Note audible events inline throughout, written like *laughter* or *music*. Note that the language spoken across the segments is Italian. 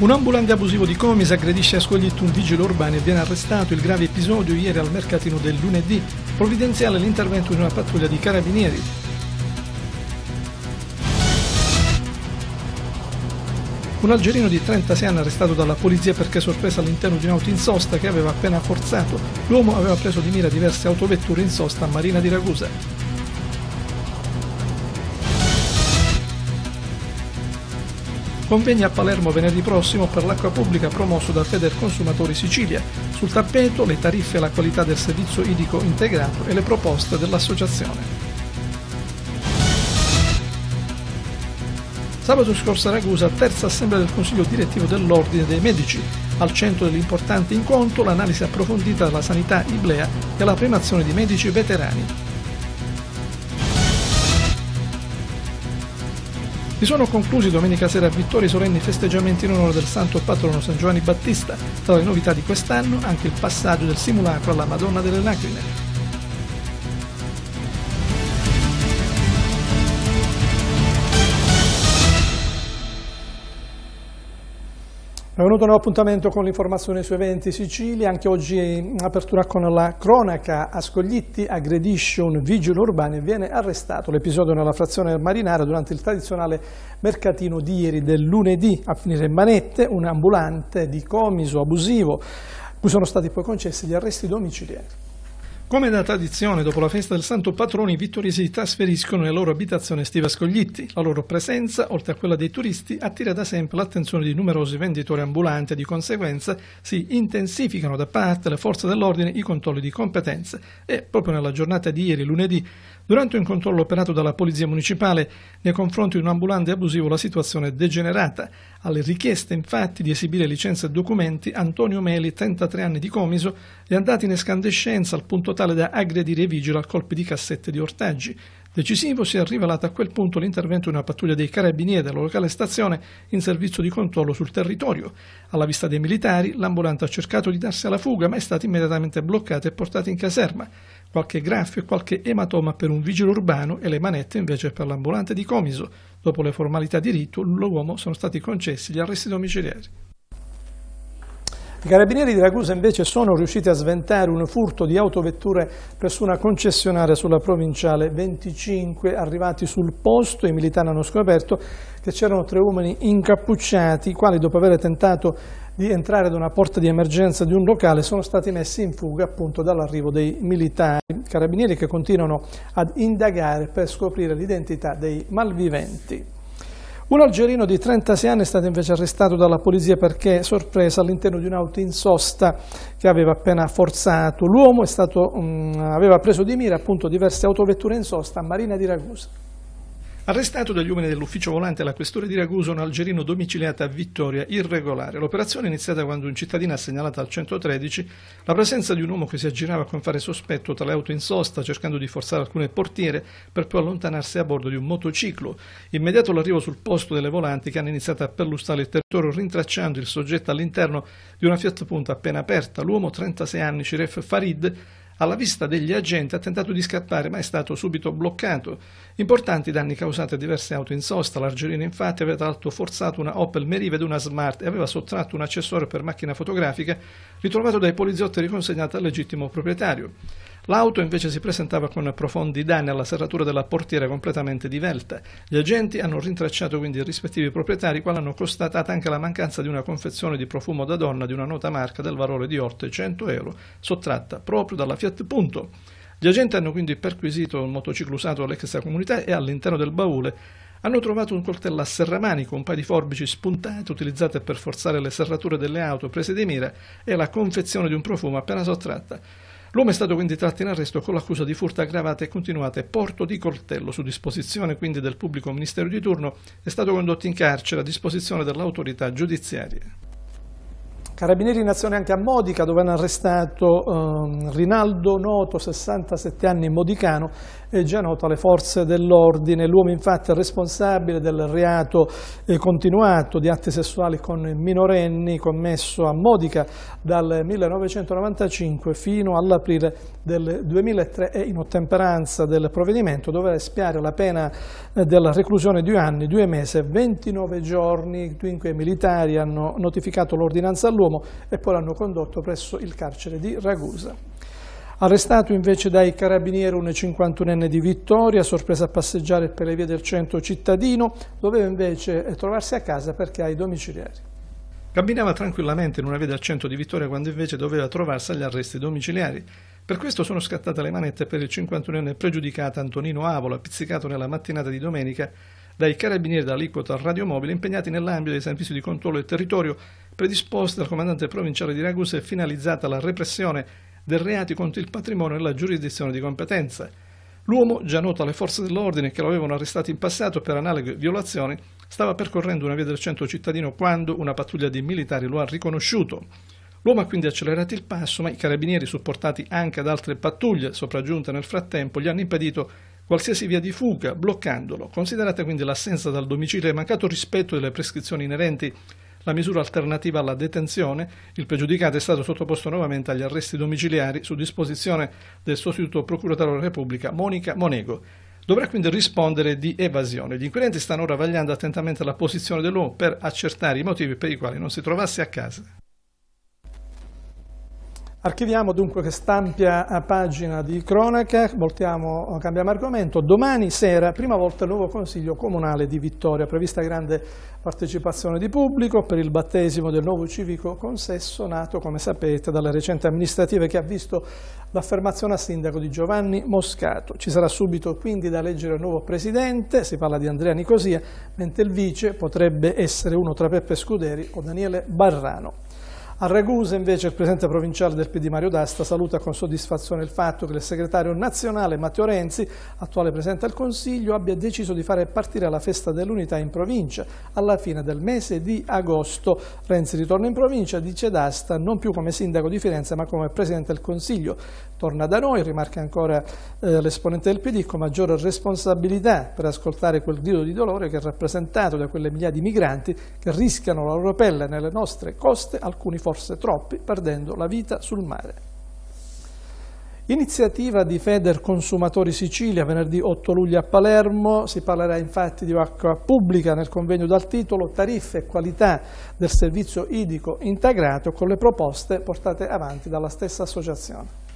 Un ambulante abusivo di Comis aggredisce a scoglitto un vigile urbano e viene arrestato il grave episodio ieri al mercatino del lunedì, provvidenziale l'intervento di una pattuglia di carabinieri. Un algerino di 36 anni arrestato dalla polizia perché sorpreso all'interno di un'auto in sosta che aveva appena forzato. L'uomo aveva preso di mira diverse autovetture in sosta a Marina di Ragusa. Convegno a Palermo venerdì prossimo per l'acqua pubblica promosso da Feder Consumatori Sicilia. Sul tappeto le tariffe e la qualità del servizio idrico integrato e le proposte dell'associazione. Sabato scorso a Ragusa, terza assemblea del Consiglio direttivo dell'Ordine dei Medici. Al centro dell'importante incontro l'analisi approfondita della sanità iblea e la premazione di medici veterani. Si sono conclusi domenica sera a Vittoria i solenni festeggiamenti in onore del santo patrono San Giovanni Battista. Tra le novità di quest'anno anche il passaggio del simulacro alla Madonna delle Lacrime, Benvenuto a nuovo appuntamento con l'informazione su eventi Sicilia, anche oggi in apertura con la cronaca. A Scoglitti aggredisce un vigile urbano e viene arrestato. L'episodio nella frazione marinara durante il tradizionale mercatino di ieri del lunedì. A finire in manette un ambulante di comiso abusivo, cui sono stati poi concessi gli arresti domiciliari. Come da tradizione, dopo la festa del Santo Patrono, i vittoriesi si trasferiscono nella loro abitazione estiva a Scoglitti. La loro presenza, oltre a quella dei turisti, attira da sempre l'attenzione di numerosi venditori ambulanti e di conseguenza si intensificano da parte le forze dell'ordine i controlli di competenze. E proprio nella giornata di ieri, lunedì, Durante un controllo operato dalla Polizia Municipale nei confronti di un ambulante abusivo la situazione è degenerata. Alle richieste infatti di esibire licenze e documenti, Antonio Meli, 33 anni di comiso, è andato in escandescenza al punto tale da aggredire i vigili a colpi di cassette di ortaggi. Decisivo si è rivelato a quel punto l'intervento di una pattuglia dei carabinieri della locale stazione in servizio di controllo sul territorio. Alla vista dei militari, l'ambulante ha cercato di darsi alla fuga, ma è stato immediatamente bloccato e portato in caserma qualche graffio e qualche ematoma per un vigile urbano e le manette invece per l'ambulante di Comiso. Dopo le formalità di rito, l'uomo sono stati concessi gli arresti domiciliari. I carabinieri di Ragusa invece sono riusciti a sventare un furto di autovetture presso una concessionaria sulla provinciale 25 arrivati sul posto. I militari hanno scoperto che c'erano tre uomini incappucciati, i quali dopo aver tentato di entrare ad una porta di emergenza di un locale sono stati messi in fuga appunto dall'arrivo dei militari carabinieri che continuano ad indagare per scoprire l'identità dei malviventi. Un algerino di 36 anni è stato invece arrestato dalla polizia perché sorpreso all'interno di un'auto in sosta che aveva appena forzato. L'uomo mm, aveva preso di mira appunto diverse autovetture in sosta a Marina di Ragusa. Arrestato dagli uomini dell'ufficio volante alla questura di Ragusa un algerino domiciliato a Vittoria irregolare. L'operazione è iniziata quando un cittadino ha segnalato al 113 la presenza di un uomo che si aggirava con fare sospetto tra le auto in sosta cercando di forzare alcune portiere per poi allontanarsi a bordo di un motociclo. Immediato l'arrivo sul posto delle volanti che hanno iniziato a perlustare il territorio rintracciando il soggetto all'interno di una Fiat Punta appena aperta. L'uomo, 36 anni, Ciref Farid, alla vista degli agenti ha tentato di scappare ma è stato subito bloccato. Importanti danni causati a diverse auto in sosta, l'argelino infatti aveva tra l'altro forzato una Opel Meriva ed una Smart e aveva sottratto un accessorio per macchina fotografica ritrovato dai poliziotti e riconsegnato al legittimo proprietario. L'auto invece si presentava con profondi danni alla serratura della portiera completamente divelta. Gli agenti hanno rintracciato quindi i rispettivi proprietari, quali hanno constatato anche la mancanza di una confezione di profumo da donna di una nota marca del valore di 800 euro, sottratta proprio dalla Fiat Punto. Gli agenti hanno quindi perquisito il motociclo usato comunità e all'interno del baule hanno trovato un coltello a serramanico, un paio di forbici spuntate utilizzate per forzare le serrature delle auto prese di mira e la confezione di un profumo appena sottratta. L'uomo è stato quindi tratto in arresto con l'accusa di furto aggravata e continuata e porto di coltello su disposizione quindi del pubblico ministero di turno è stato condotto in carcere a disposizione dell'autorità giudiziaria. Carabinieri in azione anche a Modica dove hanno arrestato eh, Rinaldo Noto, 67 anni, modicano, eh, già noto alle forze dell'ordine. L'uomo infatti è responsabile del reato eh, continuato di atti sessuali con minorenni commesso a Modica dal 1995 fino all'aprile del 2003 e in ottemperanza del provvedimento dovrà espiare la pena eh, della reclusione di due anni, due mesi e 29 giorni. Dunque i militari hanno notificato l'ordinanza all'uomo Duomo e poi l'hanno condotto presso il carcere di Ragusa. Arrestato invece dai carabinieri un 51enne di Vittoria, sorpreso a passeggiare per le vie del centro cittadino, doveva invece eh, trovarsi a casa perché ha i domiciliari. Camminava tranquillamente in una via del centro di Vittoria quando invece doveva trovarsi agli arresti domiciliari. Per questo sono scattate le manette per il 51enne pregiudicato Antonino Avola, pizzicato nella mattinata di domenica dai carabinieri al radiomobile impegnati nell'ambito dei servizi di controllo del territorio predisposta dal comandante provinciale di Ragusa e finalizzata alla repressione del reati contro il patrimonio e la giurisdizione di competenza. L'uomo, già noto alle forze dell'ordine che lo avevano arrestato in passato per analoghe violazioni, stava percorrendo una via del centro cittadino quando una pattuglia di militari lo ha riconosciuto. L'uomo ha quindi accelerato il passo, ma i carabinieri, supportati anche da altre pattuglie sopraggiunte nel frattempo, gli hanno impedito qualsiasi via di fuga, bloccandolo. Considerate quindi l'assenza dal domicilio e mancato rispetto delle prescrizioni inerenti la misura alternativa alla detenzione, il pregiudicato è stato sottoposto nuovamente agli arresti domiciliari su disposizione del sostituto procuratore della Repubblica Monica Monego. Dovrà quindi rispondere di evasione. Gli inquirenti stanno ora vagliando attentamente la posizione dell'uomo per accertare i motivi per i quali non si trovasse a casa. Archiviamo dunque questa ampia eh, pagina di cronaca, voltiamo, eh, cambiamo argomento. Domani sera, prima volta, il nuovo Consiglio Comunale di Vittoria, prevista grande partecipazione di pubblico per il battesimo del nuovo civico consesso nato, come sapete, dalle recenti amministrative che ha visto l'affermazione a sindaco di Giovanni Moscato. Ci sarà subito quindi da leggere il nuovo presidente, si parla di Andrea Nicosia, mentre il vice potrebbe essere uno tra Peppe Scuderi o Daniele Barrano. A Ragusa invece il presidente provinciale del PD Mario D'Asta saluta con soddisfazione il fatto che il segretario nazionale Matteo Renzi, attuale presidente del Consiglio, abbia deciso di fare partire la festa dell'unità in provincia alla fine del mese di agosto. Renzi ritorna in provincia, dice D'Asta, non più come sindaco di Firenze ma come presidente del Consiglio. Torna da noi, rimarca ancora eh, l'esponente del PD, con maggiore responsabilità per ascoltare quel grido di dolore che è rappresentato da quelle migliaia di migranti che rischiano la loro pelle nelle nostre coste, alcuni forse troppi, perdendo la vita sul mare. Iniziativa di Feder Consumatori Sicilia, venerdì 8 luglio a Palermo, si parlerà infatti di acqua pubblica nel convegno dal titolo Tariffe e qualità del servizio idrico integrato con le proposte portate avanti dalla stessa associazione.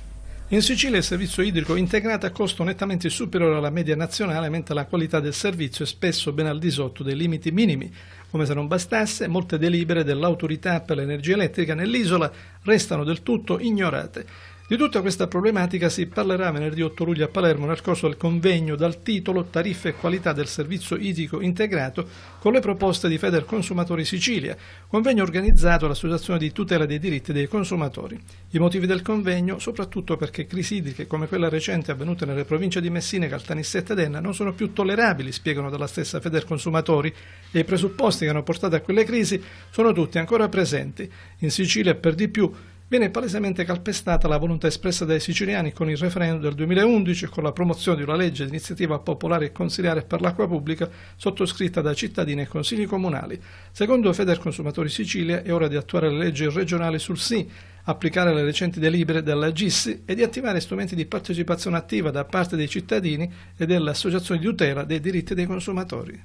In Sicilia il servizio idrico integrato ha costo nettamente superiore alla media nazionale, mentre la qualità del servizio è spesso ben al di sotto dei limiti minimi. Come se non bastasse, molte delibere dell'autorità per l'energia elettrica nell'isola restano del tutto ignorate. Di tutta questa problematica si parlerà venerdì 8 luglio a Palermo nel corso del convegno dal titolo Tariffe e qualità del servizio idrico integrato con le proposte di Feder Consumatori Sicilia, convegno organizzato dall'Associazione di tutela dei diritti dei consumatori. I motivi del convegno, soprattutto perché crisi idriche come quella recente avvenuta nelle province di Messina, Caltanissetta ed Enna non sono più tollerabili, spiegano dalla stessa Feder Consumatori, e i presupposti che hanno portato a quelle crisi sono tutti ancora presenti. In Sicilia per di più viene palesemente calpestata la volontà espressa dai siciliani con il referendum del 2011 e con la promozione di una legge di iniziativa popolare e consiliare per l'acqua pubblica sottoscritta da cittadini e consigli comunali. Secondo Feder Consumatori Sicilia è ora di attuare le leggi regionali sul sì, applicare le recenti delibere della GISSI e di attivare strumenti di partecipazione attiva da parte dei cittadini e delle associazioni di tutela dei diritti dei consumatori.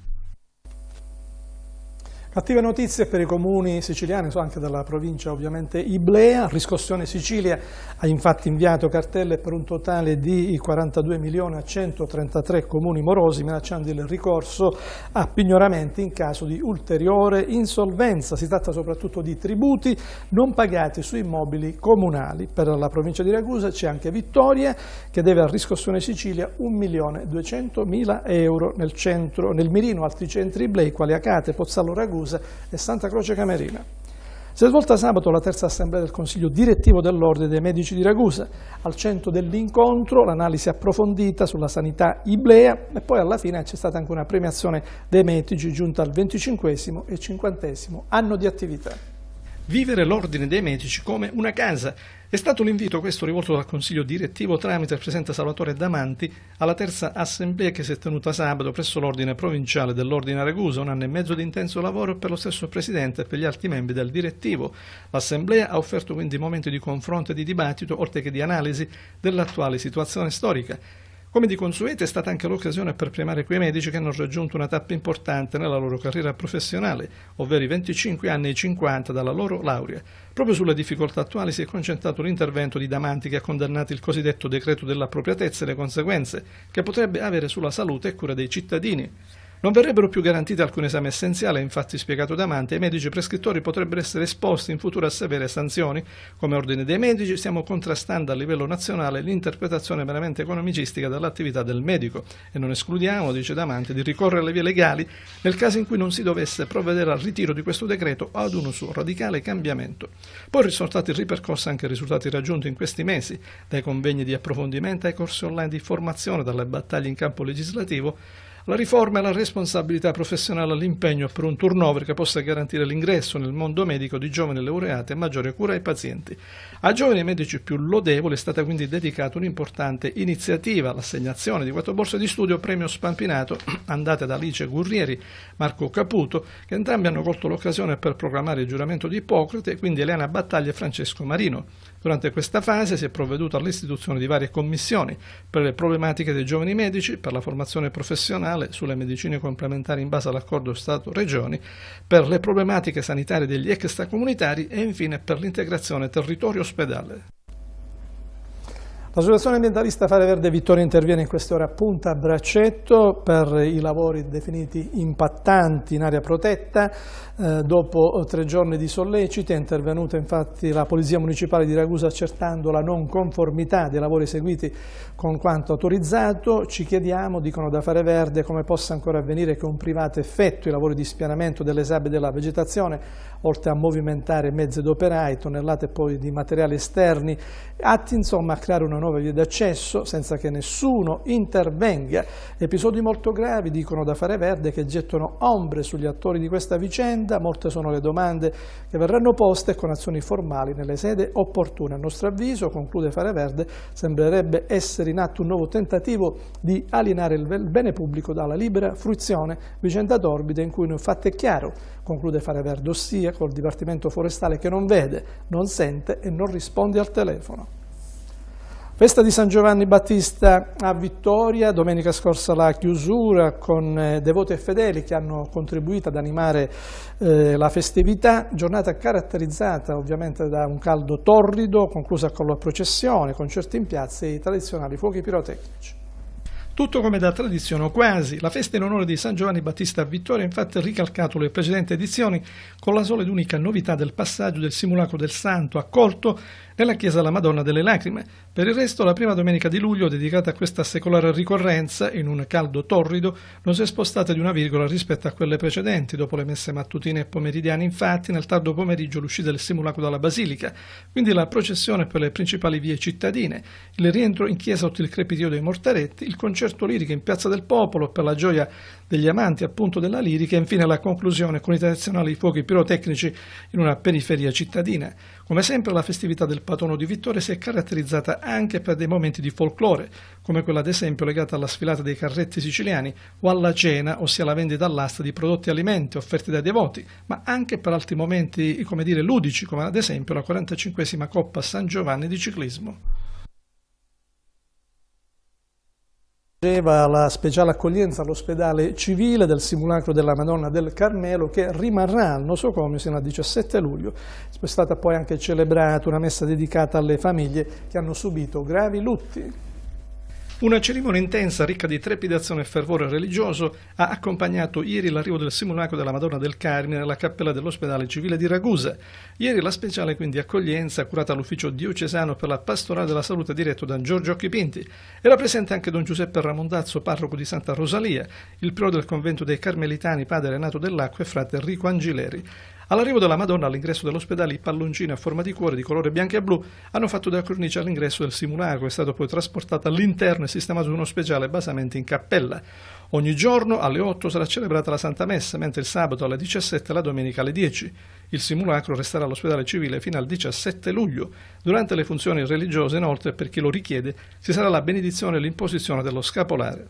Attive notizie per i comuni siciliani, anche dalla provincia ovviamente Iblea, Riscossione Sicilia ha infatti inviato cartelle per un totale di 42 milioni a 133 comuni morosi, minacciando il ricorso a pignoramenti in caso di ulteriore insolvenza. Si tratta soprattutto di tributi non pagati su immobili comunali. Per la provincia di Ragusa c'è anche Vittoria che deve a Riscossione Sicilia 1.200.000 euro nel, centro, nel mirino altri centri Iblei quali Acate, Pozzallo Ragusa Causa e Santa Croce Camerina. Si è svolta sabato la terza assemblea del Consiglio direttivo dell'Ordine dei Medici di Ragusa. Al centro dell'incontro l'analisi approfondita sulla sanità iblea e poi alla fine c'è stata anche una premiazione dei medici giunta al 25 e 50 anno di attività. Vivere l'Ordine dei Medici come una casa è stato l'invito questo rivolto dal Consiglio direttivo tramite il Presidente Salvatore Damanti alla terza assemblea che si è tenuta sabato presso l'Ordine Provinciale dell'Ordine Ragusa, un anno e mezzo di intenso lavoro per lo stesso Presidente e per gli altri membri del direttivo. L'assemblea ha offerto quindi momenti di confronto e di dibattito, oltre che di analisi dell'attuale situazione storica. Come di consueto è stata anche l'occasione per premiare quei medici che hanno raggiunto una tappa importante nella loro carriera professionale, ovvero i 25 anni e i 50 dalla loro laurea. Proprio sulle difficoltà attuali si è concentrato l'intervento di Damanti che ha condannato il cosiddetto decreto dell'appropriatezza e le conseguenze che potrebbe avere sulla salute e cura dei cittadini. Non verrebbero più garantiti alcun esame essenziale, infatti spiegato da Mante, i medici prescrittori potrebbero essere esposti in futuro a severe sanzioni. Come ordine dei medici stiamo contrastando a livello nazionale l'interpretazione meramente economicistica dell'attività del medico e non escludiamo, dice Damante, di ricorrere alle vie legali nel caso in cui non si dovesse provvedere al ritiro di questo decreto o ad uno suo radicale cambiamento. Poi sono stati ripercorsi anche i risultati raggiunti in questi mesi, dai convegni di approfondimento ai corsi online di formazione, dalle battaglie in campo legislativo la riforma è la responsabilità professionale all'impegno per un turnover che possa garantire l'ingresso nel mondo medico di giovani laureati e maggiore cura ai pazienti. A giovani medici più lodevoli è stata quindi dedicata un'importante iniziativa, l'assegnazione di quattro borse di studio premio Spampinato *clears throat* andate da Alice Gurrieri, Marco Caputo, che entrambi hanno colto l'occasione per proclamare il giuramento di Ippocrate e quindi Elena Battaglia e Francesco Marino. Durante questa fase si è provveduto all'istituzione di varie commissioni per le problematiche dei giovani medici, per la formazione professionale, nazionale sulle medicine complementari in base all'accordo Stato-Regioni, per le problematiche sanitarie degli extracomunitari e infine per l'integrazione territorio-ospedale. L'associazione ambientalista Fare Verde Vittoria interviene in queste ore a punta a braccetto per i lavori definiti impattanti in area protetta. Eh, dopo tre giorni di solleciti è intervenuta infatti la Polizia Municipale di Ragusa accertando la non conformità dei lavori eseguiti con quanto autorizzato. Ci chiediamo, dicono da Fare Verde, come possa ancora avvenire che un privato effetto i lavori di spianamento delle sabbie della vegetazione, oltre a movimentare mezzi d'operai, tonnellate poi di materiali esterni, atti insomma a creare una nuova 9 vie d'accesso senza che nessuno intervenga. Episodi molto gravi, dicono da fare verde, che gettano ombre sugli attori di questa vicenda. Molte sono le domande che verranno poste con azioni formali nelle sede opportune. A nostro avviso, conclude fare verde, sembrerebbe essere in atto un nuovo tentativo di alienare il bene pubblico dalla libera fruizione, vicenda torbida in cui non fatto è chiaro, conclude fare verde, ossia col Dipartimento Forestale che non vede, non sente e non risponde al telefono. Festa di San Giovanni Battista a Vittoria, domenica scorsa la chiusura con eh, devoti e fedeli che hanno contribuito ad animare eh, la festività, giornata caratterizzata ovviamente da un caldo torrido, conclusa con la processione, concerti in piazza e i tradizionali fuochi pirotecnici. Tutto come da tradizione o quasi, la festa in onore di San Giovanni Battista a Vittoria ha infatti ricalcato le precedenti edizioni con la sola ed unica novità del passaggio del simulacro del santo accolto nella chiesa della Madonna delle Lacrime. Per il resto la prima domenica di luglio, dedicata a questa secolare ricorrenza, in un caldo torrido, non si è spostata di una virgola rispetto a quelle precedenti. Dopo le messe mattutine e pomeridiane, infatti, nel tardo pomeriggio l'uscita del simulacro dalla basilica, quindi la processione per le principali vie cittadine, il rientro in chiesa sotto il crepitio dei mortaretti, il concerto lirico in Piazza del Popolo per la gioia degli amanti appunto della lirica e infine la conclusione con i tradizionali fuochi pirotecnici in una periferia cittadina. Come sempre la festività del patrono di Vittore si è caratterizzata anche per dei momenti di folklore, come quella ad esempio legata alla sfilata dei carretti siciliani o alla cena, ossia la vendita all'asta di prodotti alimenti offerti dai devoti, ma anche per altri momenti, come dire, ludici, come ad esempio la 45esima Coppa San Giovanni di ciclismo. Faceva la speciale accoglienza all'ospedale civile del simulacro della Madonna del Carmelo che rimarrà al nosocomio sino al 17 luglio. È stata poi anche celebrata una messa dedicata alle famiglie che hanno subito gravi lutti. Una cerimonia intensa, ricca di trepidazione e fervore religioso, ha accompagnato ieri l'arrivo del simulacro della Madonna del Carmine nella cappella dell'ospedale civile di Ragusa. Ieri la speciale quindi accoglienza, curata all'ufficio diocesano per la pastorale della salute diretto da Giorgio Occhipinti. Era presente anche don Giuseppe Ramondazzo, parroco di Santa Rosalia, il priore del convento dei Carmelitani, padre Renato Dell'Acqua e frate Enrico Angileri. All'arrivo della Madonna all'ingresso dell'ospedale i palloncini a forma di cuore di colore bianco e blu hanno fatto da cornice all'ingresso del simulacro, è stato poi trasportato all'interno e sistemato su uno speciale basamento in cappella. Ogni giorno alle 8 sarà celebrata la Santa Messa, mentre il sabato alle 17 e la domenica alle 10. Il simulacro resterà all'ospedale civile fino al 17 luglio. Durante le funzioni religiose, inoltre, per chi lo richiede, ci sarà la benedizione e l'imposizione dello scapolare.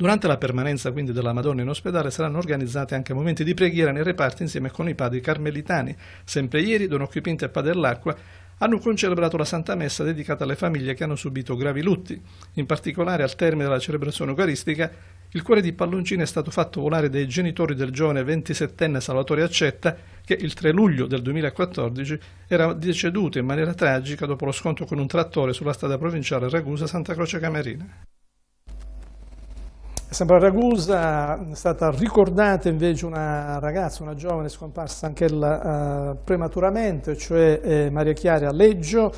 Durante la permanenza quindi della Madonna in ospedale saranno organizzati anche momenti di preghiera nei reparti insieme con i padri carmelitani. Sempre ieri Don Occhiopinto e Padellacqua hanno concelebrato la Santa Messa dedicata alle famiglie che hanno subito gravi lutti. In particolare, al termine della celebrazione eucaristica, il cuore di Palloncini è stato fatto volare dai genitori del giovane 27enne Salvatore Accetta, che il 3 luglio del 2014 era deceduto in maniera tragica dopo lo scontro con un trattore sulla strada provinciale Ragusa-Santa Croce Camerina sempre a Ragusa è stata ricordata invece una ragazza, una giovane scomparsa anch'ella eh, prematuramente, cioè eh, Maria Chiara Leggio.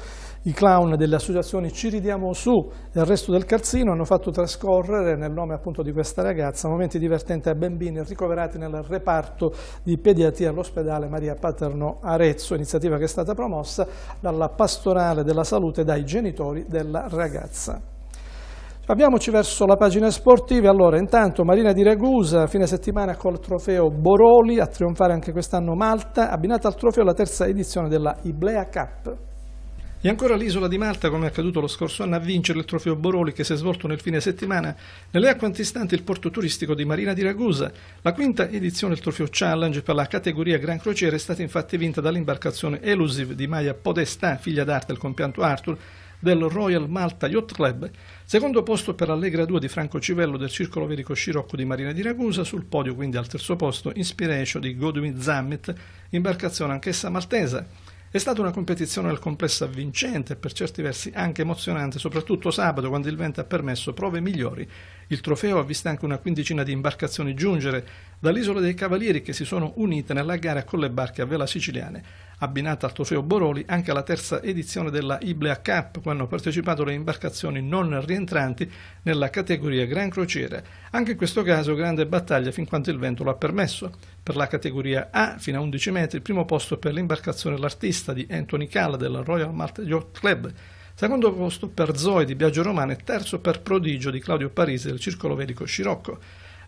I clown delle associazioni Ci ridiamo su e il resto del Calzino hanno fatto trascorrere, nel nome appunto di questa ragazza, momenti divertenti a bambini ricoverati nel reparto di pediatria all'ospedale Maria Paterno Arezzo, iniziativa che è stata promossa dalla pastorale della salute e dai genitori della ragazza. Abbiamoci verso la pagina sportiva, allora intanto Marina di Ragusa, fine settimana col trofeo Boroli, a trionfare anche quest'anno Malta, abbinata al trofeo la terza edizione della Iblea Cup. E ancora l'isola di Malta, come è accaduto lo scorso anno, a vincere il trofeo Boroli che si è svolto nel fine settimana nelle acque antistanti il porto turistico di Marina di Ragusa. La quinta edizione del trofeo Challenge per la categoria Gran Crociera è stata infatti vinta dall'imbarcazione Elusive di Maya Podestà, figlia d'arte del compianto Arthur, del Royal Malta Yacht Club, secondo posto per Allegra 2 di Franco Civello del Circolo Verico Scirocco di Marina di Ragusa, sul podio quindi al terzo posto Inspiration di Godwin Zammit, imbarcazione anch'essa maltese. È stata una competizione al complesso avvincente e per certi versi anche emozionante, soprattutto sabato quando il vento ha permesso prove migliori il trofeo ha visto anche una quindicina di imbarcazioni giungere dall'isola dei Cavalieri che si sono unite nella gara con le barche a vela siciliane. Abbinata al trofeo Boroli anche la terza edizione della Iblea Cup, quando hanno partecipato le imbarcazioni non rientranti nella categoria Gran Crociera. Anche in questo caso grande battaglia fin quanto il vento lo ha permesso. Per la categoria A, fino a 11 metri, primo posto per l'imbarcazione L'Artista di Anthony Calla del Royal Malt Yacht Club secondo posto per Zoe di Biagio Romano e terzo per Prodigio di Claudio Parisi del Circolo Vedico Scirocco.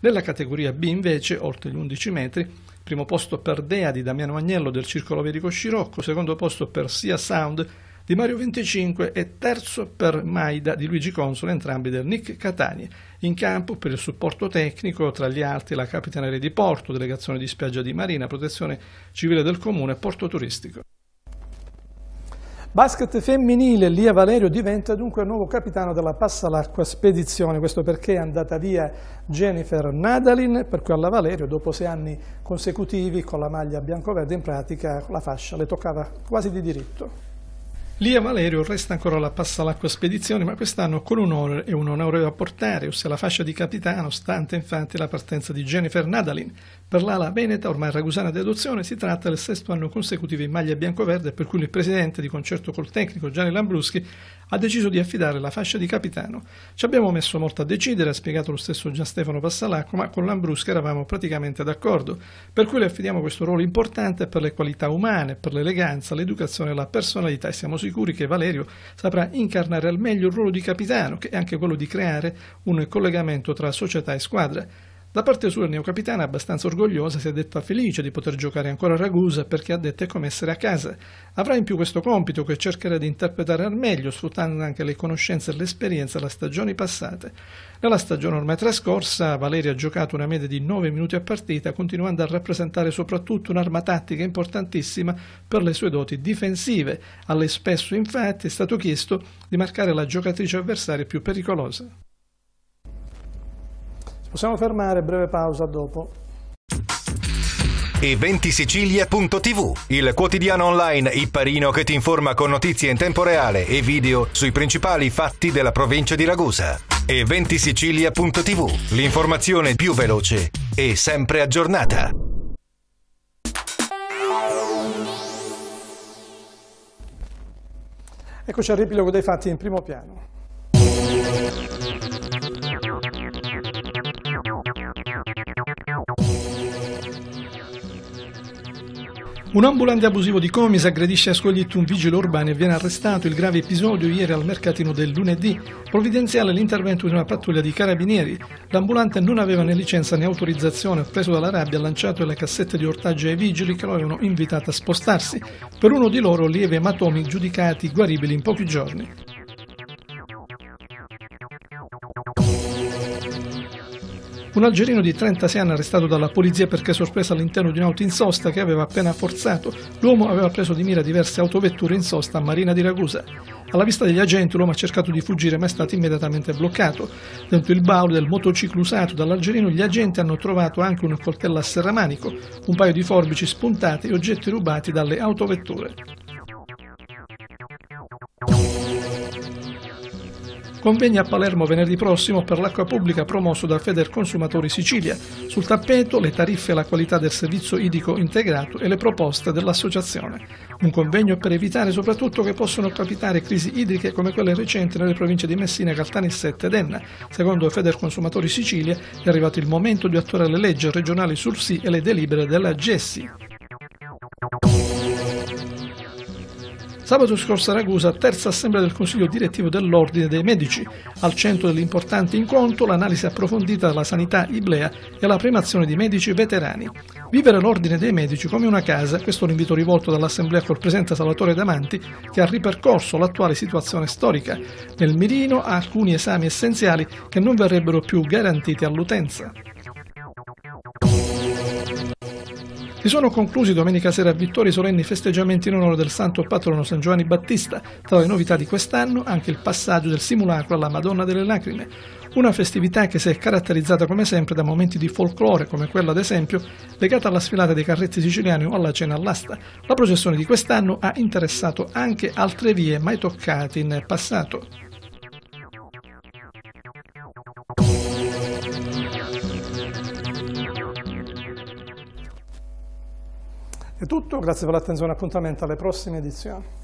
Nella categoria B invece, oltre gli 11 metri, primo posto per Dea di Damiano Agnello del Circolo Vedico Scirocco, secondo posto per Sia Sound di Mario 25 e terzo per Maida di Luigi Console, entrambi del Nick Catania. In campo per il supporto tecnico, tra gli altri la Capitaneria di Porto, Delegazione di Spiaggia di Marina, Protezione Civile del Comune e Porto Turistico. Basket femminile, Lia Valerio diventa dunque il nuovo capitano della Passa l'Acqua Spedizione, questo perché è andata via Jennifer Nadalin, per cui alla Valerio dopo sei anni consecutivi con la maglia bianco-verde in pratica la fascia le toccava quasi di diritto. Lì a Valerio resta ancora la Passalacqua Spedizione, ma quest'anno con un onore e un onore da portare, ossia la fascia di capitano, stante infatti la partenza di Jennifer Nadalin. Per l'ala veneta, ormai ragusana di adozione, si tratta del sesto anno consecutivo in maglia bianco-verde, per cui il presidente, di concerto col tecnico Gianni Lambruschi, ha deciso di affidare la fascia di capitano. Ci abbiamo messo molto a decidere, ha spiegato lo stesso Gian Stefano Passalacqua, ma con Lambruschi eravamo praticamente d'accordo, per cui le affidiamo questo ruolo importante per le qualità umane, per l'eleganza, l'educazione e la personalità e siamo sicuri che Valerio saprà incarnare al meglio il ruolo di capitano, che è anche quello di creare un collegamento tra società e squadra. Da parte sua il neocapitano, abbastanza orgogliosa, si è detta felice di poter giocare ancora a Ragusa perché ha detto è come essere a casa. Avrà in più questo compito che cercherà di interpretare al meglio, sfruttando anche le conoscenze e l'esperienza della stagione passata. Nella stagione ormai trascorsa, Valeria ha giocato una media di 9 minuti a partita, continuando a rappresentare soprattutto un'arma tattica importantissima per le sue doti difensive. A lei spesso, infatti, è stato chiesto di marcare la giocatrice avversaria più pericolosa. Possiamo fermare, breve pausa dopo. Eventisicilia.tv, il quotidiano online ipparino che ti informa con notizie in tempo reale e video sui principali fatti della provincia di Ragusa. Eventisicilia.tv, l'informazione più veloce e sempre aggiornata. Eccoci al riepilogo dei fatti in primo piano. Un ambulante abusivo di Comis aggredisce a scoglitto un vigile urbano e viene arrestato. Il grave episodio ieri al mercatino del lunedì. Provvidenziale l'intervento di una pattuglia di carabinieri. L'ambulante non aveva né licenza né autorizzazione. Preso dalla rabbia, ha lanciato le cassette di ortaggio ai vigili che lo avevano invitato a spostarsi. Per uno di loro lieve ematomi giudicati guaribili in pochi giorni. Un algerino di 36 anni arrestato dalla polizia perché sorpreso all'interno di un'auto in sosta che aveva appena forzato. L'uomo aveva preso di mira diverse autovetture in sosta a Marina di Ragusa. Alla vista degli agenti l'uomo ha cercato di fuggire ma è stato immediatamente bloccato. Dentro il baule del motociclo usato dall'algerino gli agenti hanno trovato anche un coltello a serramanico, un paio di forbici spuntate e oggetti rubati dalle autovetture. convegna a Palermo venerdì prossimo per l'acqua pubblica promosso da Feder Consumatori Sicilia. Sul tappeto le tariffe e la qualità del servizio idrico integrato e le proposte dell'associazione. Un convegno per evitare soprattutto che possano capitare crisi idriche come quelle recenti nelle province di Messina, Caltanissetta ed Enna. Secondo Feder Consumatori Sicilia è arrivato il momento di attuare le leggi regionali sul sì e le delibere della GESI. Sabato scorso a Ragusa, terza assemblea del Consiglio direttivo dell'Ordine dei Medici. Al centro dell'importante incontro l'analisi approfondita della sanità iblea e la premazione di medici veterani. Vivere l'Ordine dei Medici come una casa, questo è l'invito rivolto dall'assemblea col presente Salvatore Damanti che ha ripercorso l'attuale situazione storica. Nel mirino ha alcuni esami essenziali che non verrebbero più garantiti all'utenza. Si sono conclusi domenica sera a Vittoria i solenni festeggiamenti in onore del santo patrono San Giovanni Battista. Tra le novità di quest'anno anche il passaggio del simulacro alla Madonna delle Lacrime, una festività che si è caratterizzata come sempre da momenti di folklore, come quella ad esempio legata alla sfilata dei carretti siciliani o alla cena all'asta. La processione di quest'anno ha interessato anche altre vie mai toccate in passato. È tutto, grazie per l'attenzione e appuntamento alle prossime edizioni.